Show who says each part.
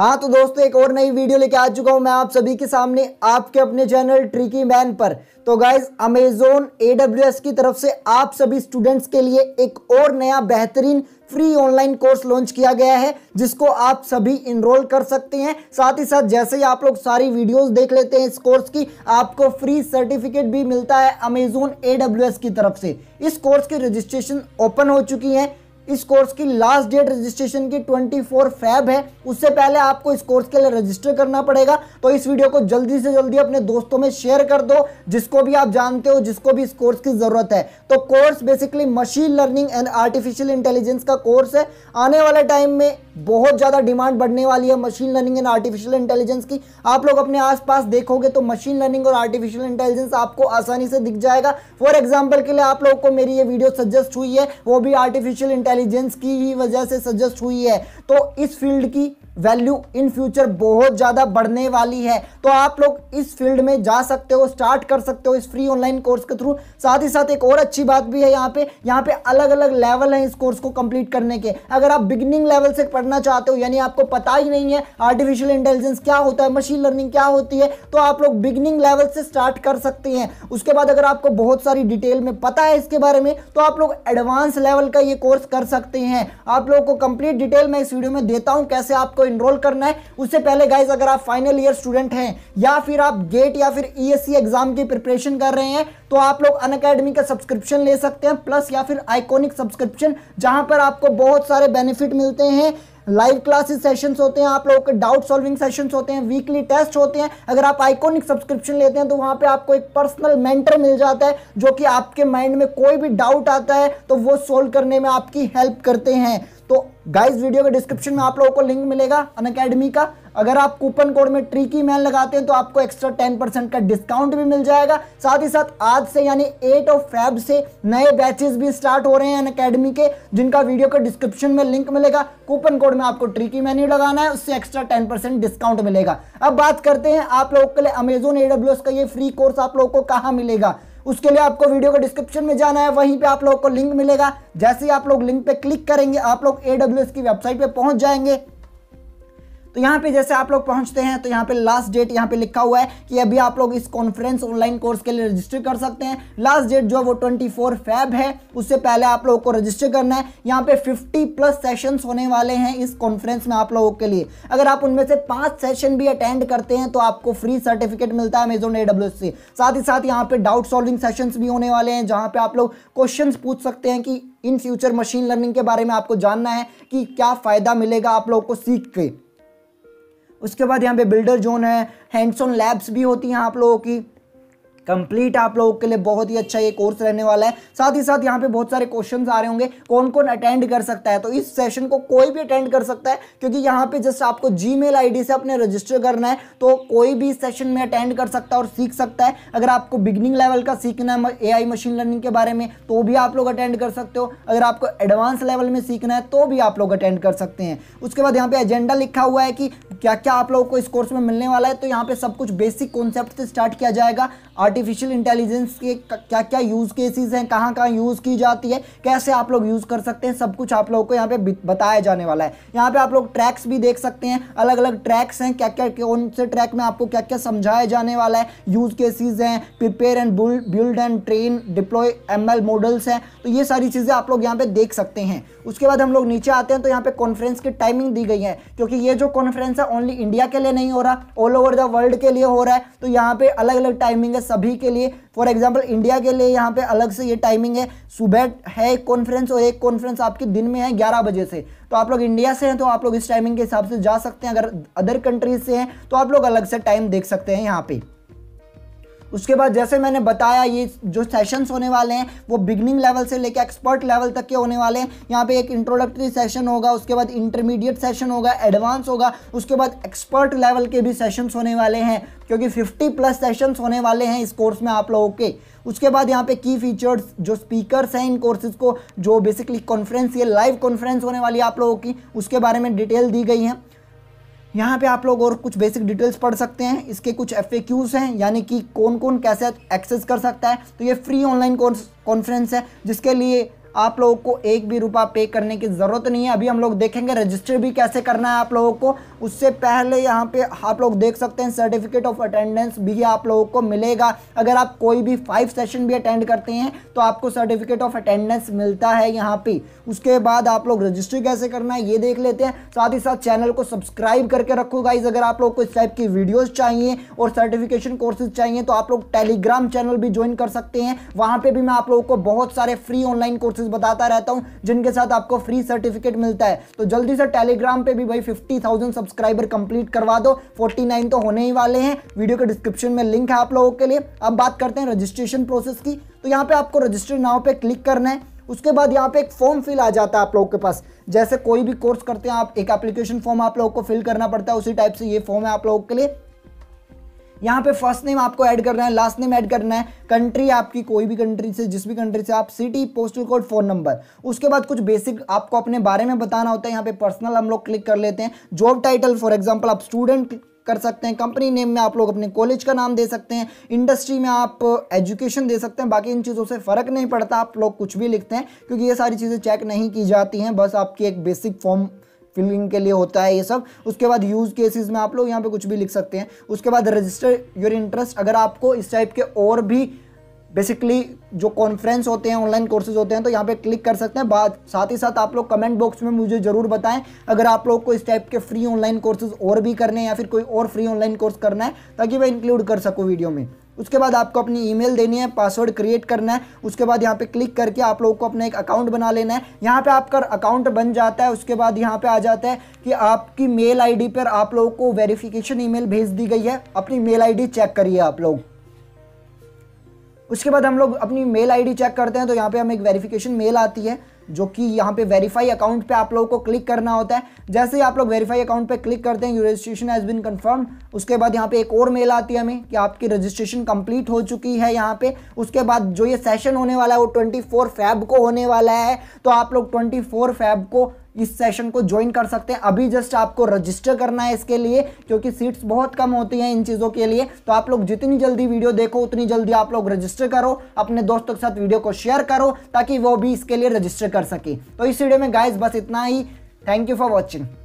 Speaker 1: हाँ तो दोस्तों एक और नई वीडियो लेके आ चुका हूँ मैं आप सभी के सामने आपके अपने चैनल ट्रिकी मैन पर तो गाइज अमेजोन ए की तरफ से आप सभी स्टूडेंट्स के लिए एक और नया बेहतरीन फ्री ऑनलाइन कोर्स लॉन्च किया गया है जिसको आप सभी इनरोल कर सकते हैं साथ ही साथ जैसे ही आप लोग सारी वीडियोस देख लेते हैं इस कोर्स की आपको फ्री सर्टिफिकेट भी मिलता है अमेजोन ए की तरफ से इस कोर्स की रजिस्ट्रेशन ओपन हो चुकी है इस कोर्स की लास्ट डेट रजिस्ट्रेशन की 24 फेब है उससे पहले आपको इस कोर्स के लिए रजिस्टर करना पड़ेगा तो इस वीडियो को जल्दी से जल्दी अपने दोस्तों में शेयर कर दो जिसको भी आप जानते हो जिसको भी इस कोर्स की ज़रूरत है तो course basically machine learning and artificial intelligence का कोर्स है आने वाले टाइम में बहुत ज़्यादा डिमांड बढ़ने वाली है machine learning and artificial intelligence की आप लोग अपने आसपास देखोगे तो मशीन लर्निंग और आर्टिफिशियल इंटेलिजेंस आपको आसानी से दिख जाएगा फॉर एग्जाम्पल के लिए आप लोगों को मेरी ये वीडियो सजेस्ट हुई है वो भी आर्टिफिशियल इंटेलिजेंस इंटेलिजेंस की ही वजह से सजेस्ट हुई है तो इस फील्ड की वैल्यू इन फ्यूचर बहुत ज़्यादा बढ़ने वाली है तो आप लोग इस फील्ड में जा सकते हो स्टार्ट कर सकते हो इस फ्री ऑनलाइन कोर्स के थ्रू साथ ही साथ एक और अच्छी बात भी है यहाँ पे यहाँ पे अलग अलग लेवल है इस कोर्स को कंप्लीट करने के अगर आप बिगनिंग लेवल से पढ़ना चाहते हो यानी आपको पता ही नहीं है आर्टिफिशियल इंटेलिजेंस क्या होता है मशीन लर्निंग क्या होती है तो आप लोग बिगनिंग लेवल से स्टार्ट कर सकते हैं उसके बाद अगर आपको बहुत सारी डिटेल में पता है इसके बारे में तो आप लोग एडवांस लेवल का ये कोर्स कर सकते हैं आप लोगों को कंप्लीट डिटेल मैं इस वीडियो में देता हूँ कैसे आपको इनरोल करना है उससे पहले गाइज अगर आप फाइनल ईयर स्टूडेंट हैं या फिर आप गेट या फिर ई e एग्जाम की प्रिपरेशन कर रहे हैं तो आप लोग अन अकेडमी का सब्सक्रिप्शन ले सकते हैं प्लस या फिर आइकॉनिक सब्सक्रिप्शन जहां पर आपको बहुत सारे बेनिफिट मिलते हैं लाइव क्लासेस सेशंस होते हैं आप लोगों के डाउट सॉल्विंग सेशंस होते हैं वीकली टेस्ट होते हैं अगर आप आइकॉनिक सब्सक्रिप्शन लेते हैं तो वहां पे आपको एक पर्सनल मेंटर मिल जाता है जो कि आपके माइंड में कोई भी डाउट आता है तो वो सोल्व करने में आपकी हेल्प करते हैं तो गाइस वीडियो के डिस्क्रिप्शन में आप लोगों को लिंक मिलेगा अन का अगर आप कूपन कोड में ट्रिकी मैन लगाते हैं तो आपको एक्स्ट्रा टेन परसेंट का डिस्काउंट भी मिल जाएगा साथ ही साथ आज से यानी एट ऑफ फैब से नए बैचेस भी स्टार्ट हो रहे हैं अकेडमी के जिनका वीडियो का डिस्क्रिप्शन में लिंक मिलेगा कूपन कोड में आपको ट्रिकी मैन्यू लगाना है उससे एक्स्ट्रा टेन परसेंट डिस्काउंट मिलेगा अब बात करते हैं आप लोगों के लिए अमेजोन एडब्ल्यू का ये फ्री कोर्स आप लोगों को कहाँ मिलेगा उसके लिए आपको वीडियो के डिस्क्रिप्शन में जाना है वहीं पे आप लोगों को लिंक मिलेगा जैसे ही आप लोग लिंक पे क्लिक करेंगे आप लोग ए की वेबसाइट पे पहुंच जाएंगे तो यहाँ पे जैसे आप लोग पहुँचते हैं तो यहाँ पे लास्ट डेट यहाँ पे लिखा हुआ है कि अभी आप लोग इस कॉन्फ्रेंस ऑनलाइन कोर्स के लिए रजिस्टर कर सकते हैं लास्ट डेट जो वो ट्वेंटी फोर फैब है उससे पहले आप लोगों को रजिस्टर करना है यहाँ पे फिफ्टी प्लस सेशंस होने वाले हैं इस कॉन्फ्रेंस में आप लोगों के लिए अगर आप उनमें से पाँच सेशन भी अटेंड करते हैं तो आपको फ्री सर्टिफिकेट मिलता है अमेजोन ए से साथ ही साथ यहाँ पे डाउट सॉल्विंग सेशन भी होने वाले हैं जहाँ पे आप लोग क्वेश्चन पूछ सकते हैं कि इन फ्यूचर मशीन लर्निंग के बारे में आपको जानना है कि क्या फ़ायदा मिलेगा आप लोगों को सीख के उसके बाद यहाँ पे बिल्डर जोन है हैंड्स ऑन लैब्स भी होती हैं आप लोगों की कंप्लीट आप लोगों के लिए बहुत ही अच्छा ये कोर्स रहने वाला है साथ ही साथ यहाँ पे बहुत सारे क्वेश्चन आ रहे होंगे कौन कौन अटेंड कर सकता है तो इस सेशन को कोई भी अटेंड कर सकता है क्योंकि यहाँ पे जस्ट आपको जी मेल से अपने रजिस्टर करना है तो कोई भी सेशन में अटेंड कर सकता है और सीख सकता है अगर आपको बिगनिंग लेवल का सीखना है ए मशीन लर्निंग के बारे में तो भी आप लोग अटेंड कर सकते हो अगर आपको एडवांस लेवल में सीखना है तो भी आप लोग अटेंड कर सकते हैं उसके बाद यहाँ पे एजेंडा लिखा हुआ है कि क्या क्या आप लोगों को इस कोर्स में मिलने वाला है तो यहाँ पे सब कुछ बेसिक कॉन्सेप्ट से स्टार्ट किया जाएगा आर्टिफिशियल आर्टिफिशियल इंटेलिजेंस के क्या क्या यूज़ केसेस हैं कहाँ कहाँ यूज़ की जाती है कैसे आप लोग यूज़ कर सकते हैं सब कुछ आप लोगों को यहाँ पे बताया जाने वाला है यहाँ पे आप लोग ट्रैक्स भी देख सकते हैं अलग अलग ट्रैक्स हैं क्या क्या कौन से ट्रैक में आपको क्या क्या समझाया जाने वाला है यूज़ केसेज हैं prepare and build and train deploy M models हैं तो ये सारी चीज़ें आप लोग यहाँ पर देख सकते हैं उसके बाद हम लोग नीचे आते हैं तो यहाँ पर कॉन्फ्रेंस की टाइमिंग दी गई है क्योंकि ये जो कॉन्फ्रेंस है ओनली इंडिया के लिए नहीं हो रहा ऑल ओवर द वर्ल्ड के लिए हो रहा है तो यहाँ पे अलग अलग टाइमिंग है सभी सभी के लिए फॉर एग्जाम्पल इंडिया के लिए यहाँ पे अलग से ये टाइमिंग है सुबह है एक कॉन्फ्रेंस और एक कॉन्फ्रेंस आपके दिन में है ग्यारह बजे से तो आप लोग इंडिया से हैं तो आप लोग इस टाइमिंग के हिसाब से जा सकते हैं अगर अदर कंट्रीज से हैं तो आप लोग अलग से टाइम देख सकते हैं यहाँ पर उसके बाद जैसे मैंने बताया ये जो सेशंस होने वाले हैं वो बिगनिंग लेवल से लेकर एक्सपर्ट लेवल तक के होने वाले हैं यहाँ पे एक इंट्रोडक्टरी सेशन होगा उसके बाद इंटरमीडिएट सेशन होगा एडवांस होगा उसके बाद एक्सपर्ट लेवल के भी सेशंस होने वाले हैं क्योंकि 50 प्लस सेशंस होने वाले हैं इस कोर्स में आप लोगों के उसके बाद यहाँ पे की फीचर्स जो स्पीकर्स हैं इन कोर्सेज को जो बेसिकली कॉन्फ्रेंस ये लाइव कॉन्फ्रेंस होने वाली है आप लोगों की उसके बारे में डिटेल दी गई है यहाँ पे आप लोग और कुछ बेसिक डिटेल्स पढ़ सकते हैं इसके कुछ एफ हैं यानी कि कौन कौन कैसे एक्सेस कर सकता है तो ये फ्री ऑनलाइन कॉन्फ्रेंस है जिसके लिए आप लोगों को एक भी रुपया पे करने की ज़रूरत नहीं है अभी हम लोग देखेंगे रजिस्टर भी कैसे करना है आप लोगों को उससे पहले यहाँ पे आप लोग देख सकते हैं सर्टिफिकेट ऑफ अटेंडेंस भी आप लोगों को मिलेगा अगर आप कोई भी फाइव सेशन भी अटेंड करते हैं तो आपको सर्टिफिकेट ऑफ अटेंडेंस मिलता है यहाँ पर उसके बाद आप लोग रजिस्टर कैसे करना है ये देख लेते हैं साथ ही साथ चैनल को सब्सक्राइब करके रखो गाइज अगर आप लोग को इस टाइप की वीडियोज़ चाहिए और सर्टिफिकेशन कोर्सेज चाहिए तो आप लोग टेलीग्राम चैनल भी ज्वाइन कर सकते हैं वहाँ पर भी मैं आप लोगों को बहुत सारे फ्री ऑनलाइन कोर्सेज कोर्सेज बताता रहता हूँ जिनके साथ आपको फ्री सर्टिफिकेट मिलता है तो जल्दी से टेलीग्राम पे भी भाई फिफ्टी थाउजेंड सब्सक्राइबर कंप्लीट करवा दो फोर्टी नाइन तो होने ही वाले हैं वीडियो के डिस्क्रिप्शन में लिंक है आप लोगों के लिए अब बात करते हैं रजिस्ट्रेशन प्रोसेस की तो यहाँ पे आपको रजिस्टर नाव पे क्लिक करना है उसके बाद यहाँ पे एक फॉर्म फिल आ जाता है आप लोगों के पास जैसे कोई भी कोर्स करते हैं आप एक एप्लीकेशन फॉर्म आप लोगों को फिल करना पड़ता है उसी टाइप से ये फॉर्म है आप लोगों के लिए यहाँ पे फर्स्ट नेम आपको ऐड करना है लास्ट नेम ऐड करना है कंट्री आपकी कोई भी कंट्री से जिस भी कंट्री से आप city postal code phone number उसके बाद कुछ बेसिक आपको अपने बारे में बताना होता है यहाँ पे पर्सनल हम लोग क्लिक कर लेते हैं जॉब टाइटल फॉर एग्जाम्पल आप स्टूडेंट कर सकते हैं कंपनी नेम में आप लोग अपने कॉलेज का नाम दे सकते हैं इंडस्ट्री में आप एजुकेशन दे सकते हैं बाकी इन चीज़ों से फ़र्क नहीं पड़ता आप लोग कुछ भी लिखते हैं क्योंकि ये सारी चीज़ें चेक नहीं की जाती हैं बस आपकी एक बेसिक फॉर्म फिलिंग के लिए होता है ये सब उसके बाद यूज़ केसेस में आप लोग यहाँ पे कुछ भी लिख सकते हैं उसके बाद रजिस्टर योर इंटरेस्ट अगर आपको इस टाइप के और भी बेसिकली जो कॉन्फ्रेंस होते हैं ऑनलाइन कोर्सेज होते हैं तो यहाँ पे क्लिक कर सकते हैं बाद साथ ही साथ आप लोग कमेंट बॉक्स में मुझे ज़रूर बताएं अगर आप लोग को इस टाइप के फ्री ऑनलाइन कोर्सेज और भी करने हैं या फिर कोई और फ्री ऑनलाइन कोर्स करना है ताकि मैं इंक्लूड कर सकूँ वीडियो में उसके बाद आपको अपनी ईमेल देनी है पासवर्ड क्रिएट करना है उसके बाद यहाँ पे क्लिक करके आप लोगों को अपना एक अकाउंट बना लेना है यहाँ पे आपका अकाउंट बन जाता है उसके बाद यहाँ पे आ जाता है कि आपकी मेल आईडी पर आप लोगों को वेरिफिकेशन ईमेल भेज दी गई है अपनी मेल आईडी चेक करिए आप लोग उसके बाद हम लोग अपनी मेल आईडी चेक करते हैं तो यहाँ पे हमें एक वेरिफिकेशन मेल आती है जो कि यहाँ पे वेरीफाई अकाउंट पे आप लोगों को क्लिक करना होता है जैसे ही आप लोग वेरीफाई अकाउंट पे क्लिक करते हैं you registration has been confirm उसके बाद यहाँ पे एक और मेल आती है हमें कि आपकी रजिस्ट्रेशन कंप्लीट हो चुकी है यहाँ पे उसके बाद जो ये सेशन होने वाला है वो 24 फोर फैब को होने वाला है तो आप लोग ट्वेंटी फोर फैब को इस सेशन को ज्वाइन कर सकते हैं अभी जस्ट आपको रजिस्टर करना है इसके लिए क्योंकि सीट्स बहुत कम होती हैं इन चीज़ों के लिए तो आप लोग जितनी जल्दी वीडियो देखो उतनी जल्दी आप लोग रजिस्टर करो अपने दोस्तों के साथ वीडियो को शेयर करो ताकि वो भी इसके लिए रजिस्टर कर सके तो इस वीडियो में गाइज बस इतना ही थैंक यू फॉर वॉचिंग